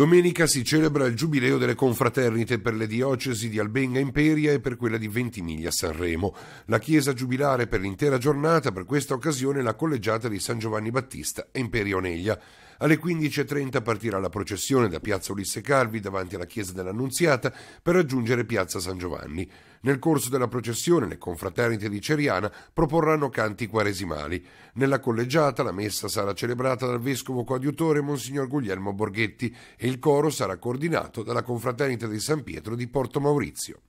Domenica si celebra il giubileo delle confraternite per le diocesi di Albenga Imperia e per quella di Ventimiglia Sanremo. La chiesa giubilare per l'intera giornata, per questa occasione la collegiata di San Giovanni Battista e Imperia Oneglia. Alle 15.30 partirà la processione da Piazza Ulisse Calvi davanti alla chiesa dell'Annunziata per raggiungere Piazza San Giovanni. Nel corso della processione le confraternite di Ceriana proporranno canti quaresimali. Nella collegiata la messa sarà celebrata dal vescovo coadiutore Monsignor Guglielmo Borghetti e il coro sarà coordinato dalla confraternita di San Pietro di Porto Maurizio.